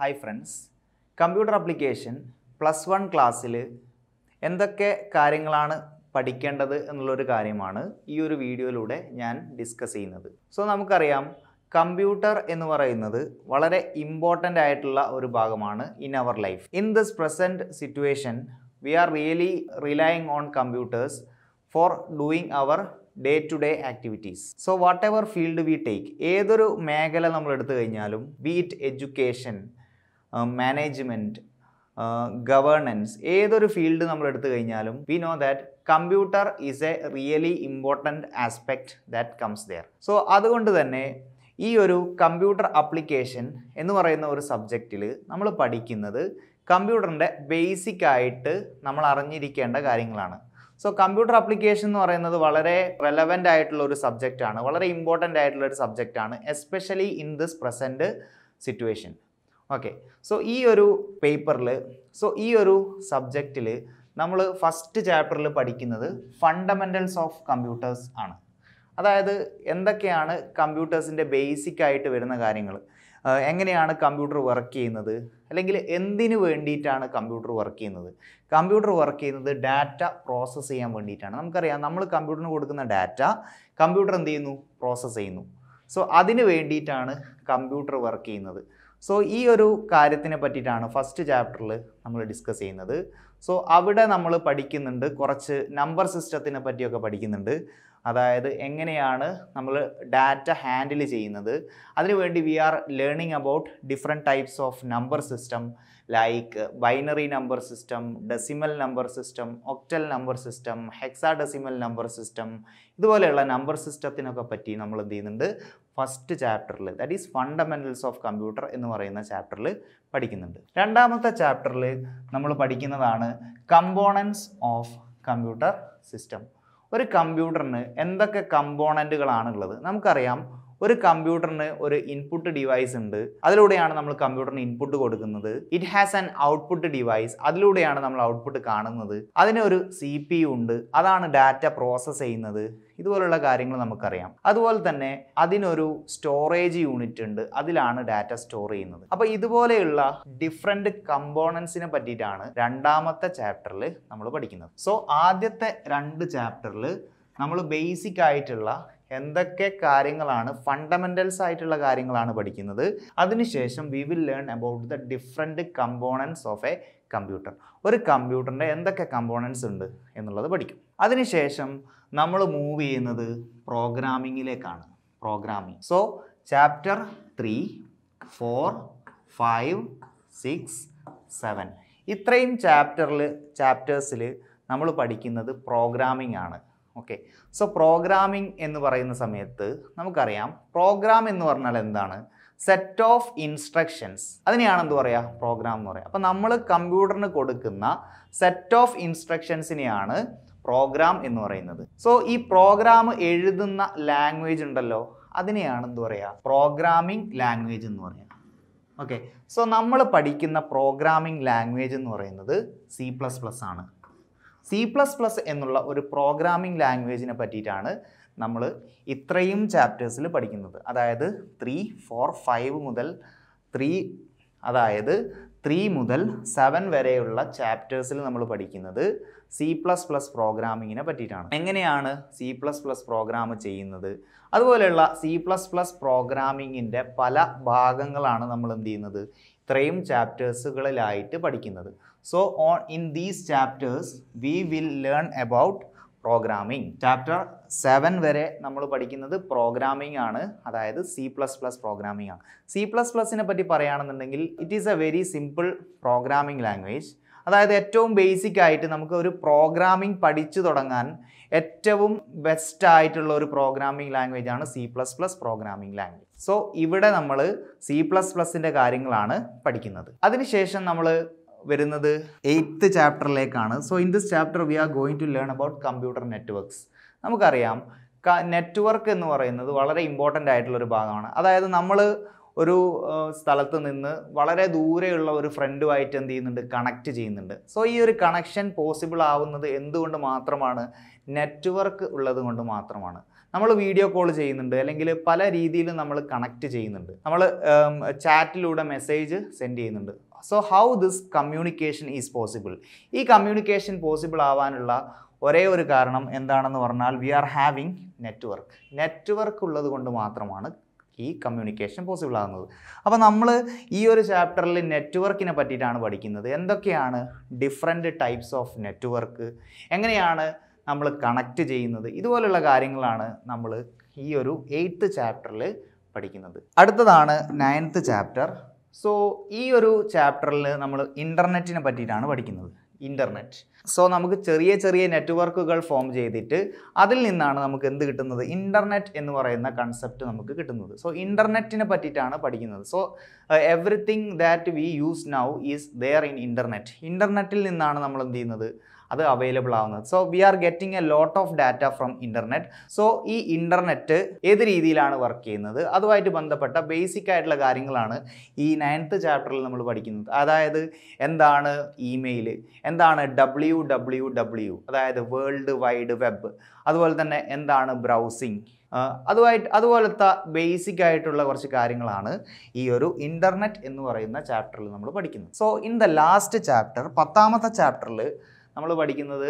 hi friends computer application plus one ക്ലാസ്സിൽ എന്തൊക്കെ കാര്യങ്ങളാണ് പഠിക്കേണ്ടത് എന്നുള്ളൊരു കാര്യമാണ് ഈ ഒരു വീഡിയോയിലൂടെ ഞാൻ ഡിസ്കസ് ചെയ്യുന്നത് സോ നമുക്കറിയാം കമ്പ്യൂട്ടർ എന്ന് പറയുന്നത് വളരെ ഇമ്പോർട്ടൻ്റ് ആയിട്ടുള്ള ഒരു ഭാഗമാണ് in our life in this present situation we are really relying on computers for doing our day to day activities so whatever field we take ഏതൊരു മേഖല നമ്മൾ എടുത്തു കഴിഞ്ഞാലും be it education management governance ഏതൊരു field നമ്മൾ എടുത്തു കഴിഞ്ഞാലും we know that computer is a really important aspect that comes there so അതുകൊണ്ട് തന്നെ ഈ ഒരു കമ്പ്യൂട്ടർ അപ്ലിക്കേഷൻ എന്ന് പറയുന്ന ഒരു സബ്ജക്റ്റിൽ നമ്മൾ പഠിക്കുന്നത് കമ്പ്യൂട്ടറിൻ്റെ ബേസിക് ആയിട്ട് നമ്മൾ അറിഞ്ഞിരിക്കേണ്ട കാര്യങ്ങളാണ് സോ കമ്പ്യൂട്ടർ അപ്ലിക്കേഷൻ എന്ന് പറയുന്നത് വളരെ റെലവൻ്റ് ആയിട്ടുള്ള ഒരു സബ്ജക്റ്റാണ് വളരെ ഇമ്പോർട്ടൻ്റ് ആയിട്ടുള്ള ഒരു സബ്ജക്റ്റാണ് especially in this present situation okay so ഈ ഒരു പേപ്പറിൽ സോ ഈ ഒരു സബ്ജക്റ്റിൽ നമ്മൾ ഫസ്റ്റ് ചാപ്റ്ററിൽ പഠിക്കുന്നത് ഫണ്ടമെൻറ്റൽസ് ഓഫ് കമ്പ്യൂട്ടേഴ്സ് ആണ് അതായത് എന്തൊക്കെയാണ് കമ്പ്യൂട്ടേഴ്സിൻ്റെ ബേസിക് ആയിട്ട് വരുന്ന കാര്യങ്ങൾ എങ്ങനെയാണ് കമ്പ്യൂട്ടർ വർക്ക് ചെയ്യുന്നത് അല്ലെങ്കിൽ എന്തിനു വേണ്ടിയിട്ടാണ് കമ്പ്യൂട്ടർ വർക്ക് ചെയ്യുന്നത് കമ്പ്യൂട്ടർ വർക്ക് ചെയ്യുന്നത് ഡാറ്റ പ്രോസസ്സ് ചെയ്യാൻ വേണ്ടിയിട്ടാണ് നമുക്കറിയാം നമ്മൾ കമ്പ്യൂട്ടറിന് കൊടുക്കുന്ന ഡാറ്റ കമ്പ്യൂട്ടർ എന്ത് ചെയ്യുന്നു പ്രോസസ്സ് ചെയ്യുന്നു സോ അതിന് വേണ്ടിയിട്ടാണ് കമ്പ്യൂട്ടർ വർക്ക് ചെയ്യുന്നത് സോ ഈ ഒരു കാര്യത്തിനെ പറ്റിയിട്ടാണ് ഫസ്റ്റ് ചാപ്റ്ററിൽ നമ്മൾ ഡിസ്കസ് ചെയ്യുന്നത് സോ അവിടെ നമ്മൾ പഠിക്കുന്നുണ്ട് കുറച്ച് നമ്പർ സിസ്റ്റത്തിനെ പറ്റിയൊക്കെ പഠിക്കുന്നുണ്ട് അതായത് എങ്ങനെയാണ് നമ്മൾ ഡാറ്റ ഹാൻഡിൽ ചെയ്യുന്നത് അതിനുവേണ്ടി we are learning about different types of number system like binary number system decimal number system octal number system hexadecimal number system ഇതുപോലെയുള്ള നമ്പർ സിസ്റ്റത്തിനൊക്കെ പറ്റി നമ്മൾ എന്ത് ചെയ്യുന്നുണ്ട് ഫസ്റ്റ് ചാപ്റ്ററിൽ that is fundamentals of computer എന്ന് പറയുന്ന ചാപ്റ്ററിൽ പഠിക്കുന്നുണ്ട് രണ്ടാമത്തെ ചാപ്റ്ററിൽ നമ്മൾ പഠിക്കുന്നതാണ് കമ്പോണൻസ് ഓഫ് കമ്പ്യൂട്ടർ സിസ്റ്റം ഒരു കമ്പ്യൂട്ടറിന് എന്തൊക്കെ കമ്പോണൻറ്റുകളാണുള്ളത് നമുക്കറിയാം ഒരു കമ്പ്യൂട്ടറിന് ഒരു ഇൻപുട്ട് ഡിവൈസ് ഉണ്ട് അതിലൂടെയാണ് നമ്മൾ കമ്പ്യൂട്ടറിന് ഇൻപുട്ട് കൊടുക്കുന്നത് it has an output device അതിലൂടെയാണ് നമ്മൾ ഔട്ട്പുട്ട് കാണുന്നത് അതിന് ഒരു സി പി യു ഉണ്ട് അതാണ് ഡാറ്റ പ്രോസസ്സ് ചെയ്യുന്നത് ഇതുപോലുള്ള കാര്യങ്ങൾ നമുക്കറിയാം അതുപോലെ തന്നെ അതിനൊരു സ്റ്റോറേജ് യൂണിറ്റ് ഉണ്ട് അതിലാണ് ഡാറ്റ സ്റ്റോർ ചെയ്യുന്നത് അപ്പോൾ ഇതുപോലെയുള്ള ഡിഫറെന്റ് കമ്പോണൻസിനെ പറ്റിയിട്ടാണ് രണ്ടാമത്തെ ചാപ്റ്ററിൽ നമ്മൾ പഠിക്കുന്നത് സോ ആദ്യത്തെ രണ്ട് ചാപ്റ്ററിൽ നമ്മൾ ബേസിക് ആയിട്ടുള്ള എന്തൊക്കെ കാര്യങ്ങളാണ് ഫണ്ടമെൻറ്റൽസ് ആയിട്ടുള്ള കാര്യങ്ങളാണ് പഠിക്കുന്നത് അതിനുശേഷം we will learn about the different components of a computer ഒരു കമ്പ്യൂട്ടറിൻ്റെ എന്തൊക്കെ കമ്പോണൻസ് ഉണ്ട് എന്നുള്ളത് പഠിക്കും അതിനുശേഷം നമ്മൾ മൂവ് ചെയ്യുന്നത് പ്രോഗ്രാമിങ്ങിലേക്കാണ് programming so chapter three four five six seven ഇത്രയും ചാപ്റ്ററിൽ ചാപ്റ്റേഴ്സിൽ നമ്മൾ പഠിക്കുന്നത് പ്രോഗ്രാമിംഗ് ആണ് ഓക്കെ സോ പ്രോഗ്രാമിംഗ് എന്ന് പറയുന്ന സമയത്ത് നമുക്കറിയാം പ്രോഗ്രാം എന്ന് പറഞ്ഞാൽ എന്താണ് സെറ്റ് ഓഫ് ഇൻസ്ട്രക്ഷൻസ് അതിനെയാണ് എന്ത് പറയുക പ്രോഗ്രാം എന്ന് പറയുക അപ്പോൾ നമ്മൾ കമ്പ്യൂട്ടറിന് കൊടുക്കുന്ന സെറ്റ് ഓഫ് ഇൻസ്ട്രക്ഷൻസിനെയാണ് പ്രോഗ്രാം എന്ന് പറയുന്നത് സോ ഈ പ്രോഗ്രാം എഴുതുന്ന ലാംഗ്വേജ് ഉണ്ടല്ലോ അതിനെയാണ് എന്ത് പറയുക പ്രോഗ്രാമിംഗ് ലാംഗ്വേജ് എന്ന് പറയുക ഓക്കെ സോ നമ്മൾ പഠിക്കുന്ന പ്രോഗ്രാമിംഗ് ലാംഗ്വേജ് എന്ന് പറയുന്നത് സി പ്ലസ് പ്ലസ് ആണ് സി പ്ലസ് പ്ലസ് എന്നുള്ള ഒരു പ്രോഗ്രാമിംഗ് ലാംഗ്വേജിനെ പറ്റിയിട്ടാണ് നമ്മൾ ഇത്രയും ചാപ്റ്റേഴ്സിൽ പഠിക്കുന്നത് അതായത് ത്രീ ഫോർ ഫൈവ് മുതൽ ത്രീ അതായത് ത്രീ മുതൽ സെവൻ വരെയുള്ള ചാപ്റ്റേഴ്സിൽ നമ്മൾ പഠിക്കുന്നത് സി പ്ലസ് പ്ലസ് പ്രോഗ്രാമിങ്ങിനെ പറ്റിയിട്ടാണ് എങ്ങനെയാണ് സി പ്ലസ് പ്ലസ് പ്രോഗ്രാം ചെയ്യുന്നത് അതുപോലെയുള്ള സി പ്ലസ് പ്ലസ് പ്രോഗ്രാമിങ്ങിൻ്റെ പല ഭാഗങ്ങളാണ് നമ്മൾ എന്ത് ചെയ്യുന്നത് ഇത്രയും ചാപ്റ്റേഴ്സുകളിലായിട്ട് പഠിക്കുന്നത് so on in these chapters we will learn about programming chapter seven വരെ നമ്മൾ പഠിക്കുന്നത് പ്രോഗ്രാമിംഗ് ആണ് അതായത് സി പ്ലസ് പ്ലസ് പ്രോഗ്രാമിംഗ് ആണ് സി പ്ലസ് പ്ലസിനെ പറ്റി പറയുകയാണെന്നുണ്ടെങ്കിൽ it is a very simple programming language അതായത് ഏറ്റവും ബേസിക് ആയിട്ട് നമുക്ക് ഒരു പ്രോഗ്രാമിംഗ് പഠിച്ചു തുടങ്ങാൻ ഏറ്റവും ബെസ്റ്റ് ആയിട്ടുള്ള ഒരു പ്രോഗ്രാമിംഗ് ലാംഗ്വേജ് ആണ് C plus plus programming language so ഇവിടെ നമ്മൾ സി പ്ലസ് പ്ലസിൻ്റെ കാര്യങ്ങളാണ് പഠിക്കുന്നത് അതിനുശേഷം നമ്മൾ വരുന്നത് എയ്ത്ത് ചാപ്റ്ററിലേക്കാണ് so in this chapter we are going to learn about computer networks നമുക്കറിയാം നെറ്റ്വർക്ക് എന്ന് പറയുന്നത് വളരെ ഇമ്പോർട്ടൻ്റ് ആയിട്ടുള്ളൊരു ഭാഗമാണ് അതായത് നമ്മൾ ഒരു സ്ഥലത്ത് നിന്ന് വളരെ ദൂരെയുള്ള ഒരു ഫ്രണ്ടുമായിട്ട് എന്ത് ചെയ്യുന്നുണ്ട് കണക്റ്റ് ചെയ്യുന്നുണ്ട് സോ ഈ ഒരു കണക്ഷൻ പോസിബിൾ ആവുന്നത് എന്തുകൊണ്ട് മാത്രമാണ് നെറ്റ്വർക്ക് ഉള്ളത് കൊണ്ട് മാത്രമാണ് നമ്മൾ വീഡിയോ കോൾ ചെയ്യുന്നുണ്ട് അല്ലെങ്കിൽ പല രീതിയിലും നമ്മൾ കണക്റ്റ് ചെയ്യുന്നുണ്ട് നമ്മൾ ചാറ്റിലൂടെ മെസ്സേജ് സെൻഡ് ചെയ്യുന്നുണ്ട് so how this communication is possible ഈ കമ്മ്യൂണിക്കേഷൻ പോസിബിൾ ആവാനുള്ള ഒരേ ഒരു കാരണം എന്താണെന്ന് പറഞ്ഞാൽ we are having network network ഉള്ളത് കൊണ്ട് മാത്രമാണ് ഈ കമ്മ്യൂണിക്കേഷൻ പോസിബിൾ ആകുന്നത് അപ്പോൾ നമ്മൾ ഈ ഒരു ചാപ്റ്ററിൽ നെറ്റ്വർക്കിനെ പറ്റിയിട്ടാണ് പഠിക്കുന്നത് എന്തൊക്കെയാണ് ഡിഫറെൻ്റ് ടൈപ്സ് ഓഫ് നെറ്റ്വർക്ക് എങ്ങനെയാണ് നമ്മൾ കണക്റ്റ് ചെയ്യുന്നത് ഇതുപോലുള്ള കാര്യങ്ങളാണ് നമ്മൾ ഈ ഒരു എയ്ത്ത് ചാപ്റ്ററിൽ പഠിക്കുന്നത് അടുത്തതാണ് നയൻത്ത് ചാപ്റ്റർ സോ ഈ ഒരു ചാപ്റ്ററിൽ നമ്മൾ ഇൻ്റർനെറ്റിനെ പറ്റിയിട്ടാണ് പഠിക്കുന്നത് ഇൻ്റർനെറ്റ് സോ നമുക്ക് ചെറിയ ചെറിയ നെറ്റ്വർക്കുകൾ ഫോം ചെയ്തിട്ട് അതിൽ നിന്നാണ് നമുക്ക് എന്ത് കിട്ടുന്നത് ഇൻ്റർനെറ്റ് എന്ന് പറയുന്ന കൺസെപ്റ്റ് നമുക്ക് കിട്ടുന്നത് സോ ഇൻ്റർനെറ്റിനെ പറ്റിയിട്ടാണ് പഠിക്കുന്നത് so everything that we use now is there in internet ഇൻ്റർനെറ്റിൽ നിന്നാണ് നമ്മൾ എന്ത് ചെയ്യുന്നത് അത് അവൈലബിൾ ആവുന്നത് so we are getting a lot of data from internet so ഈ ഇന്റർനെറ്റ് ഏത് രീതിയിലാണ് വർക്ക് ചെയ്യുന്നത് അതുമായിട്ട് ബന്ധപ്പെട്ട ബേസിക് ആയിട്ടുള്ള കാര്യങ്ങളാണ് ഈ നയൻത്ത് ചാപ്റ്ററിൽ നമ്മൾ പഠിക്കുന്നത് അതായത് എന്താണ് ഇമെയിൽ എന്താണ് ഡബ്ല്യു ഡബ്ല്യു ഡബ്ല്യു അതായത് വേൾഡ് വൈഡ് വെബ് അതുപോലെ തന്നെ എന്താണ് ബ്രൗസിങ് അതുമായിട്ട് അതുപോലത്തെ ബേസിക് ആയിട്ടുള്ള കുറച്ച് കാര്യങ്ങളാണ് ഈ ഒരു ഇൻ്റർനെറ്റ് എന്ന് പറയുന്ന ചാപ്റ്ററിൽ നമ്മൾ പഠിക്കുന്നത് so in the last chapter പത്താമത്തെ ചാപ്റ്ററിൽ നമ്മൾ പഠിക്കുന്നത്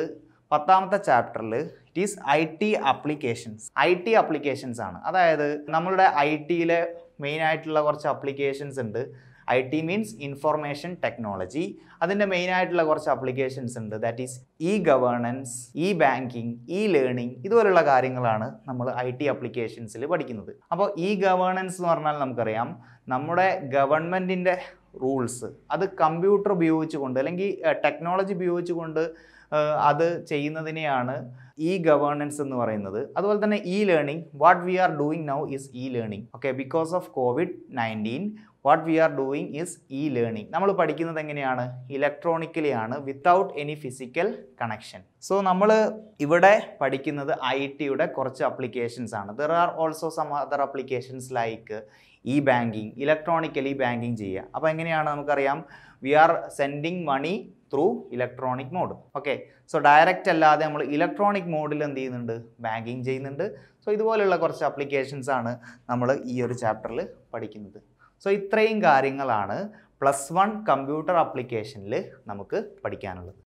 പത്താമത്തെ ചാപ്റ്ററിൽ it is I T applications I T applications ആണ് അതായത് നമ്മളുടെ ഐ ടിയിലെ മെയിൻ ആയിട്ടുള്ള കുറച്ച് അപ്ലിക്കേഷൻസ് ഉണ്ട് I T means information technology അതിൻ്റെ മെയിൻ ആയിട്ടുള്ള കുറച്ച് അപ്ലിക്കേഷൻസ് ഉണ്ട് that is E governance E banking E learning ഇതുപോലുള്ള കാര്യങ്ങളാണ് നമ്മൾ ഐ ടി അപ്ലിക്കേഷൻസിൽ പഠിക്കുന്നത് അപ്പോൾ ഇ ഗവേണൻസ് എന്ന് പറഞ്ഞാൽ നമുക്കറിയാം നമ്മുടെ ഗവൺമെൻറ്റിൻ്റെ റൂൾസ് അത് കമ്പ്യൂട്ടർ ഉപയോഗിച്ചുകൊണ്ട് അല്ലെങ്കിൽ ടെക്നോളജി ഉപയോഗിച്ചുകൊണ്ട് അത് ചെയ്യുന്നതിനെയാണ് ഇ ഗവേണൻസ് എന്ന് പറയുന്നത് അതുപോലെ തന്നെ E learning what we are doing now is E learning okay because of covid nineteen what we are doing is E learning നമ്മൾ പഠിക്കുന്നത് എങ്ങനെയാണ് ഇലക്ട്രോണിക്കലി ആണ് without any physical connection so നമ്മൾ ഇവിടെ പഠിക്കുന്നത് ഐ ടിയുടെ കുറച്ച് അപ്ലിക്കേഷൻസ് ആണ് there are also some other applications like E banking electronically banking ചെയ്യുക അപ്പോൾ എങ്ങനെയാണ് നമുക്കറിയാം we are sending money through electronic mode okay so direct അല്ലാതെ നമ്മൾ ഇലക്ട്രോണിക് മോഡിൽ എന്ത് ചെയ്യുന്നുണ്ട് ബാങ്കിങ് ചെയ്യുന്നുണ്ട് സോ ഇതുപോലെയുള്ള കുറച്ച് അപ്ലിക്കേഷൻസ് ആണ് നമ്മൾ ഈ ഒരു ചാപ്റ്ററിൽ പഠിക്കുന്നത് സോ ഇത്രയും കാര്യങ്ങളാണ് പ്ലസ് വൺ കമ്പ്യൂട്ടർ ആപ്ലിക്കേഷനിൽ നമുക്ക് പഠിക്കാനുള്ളത്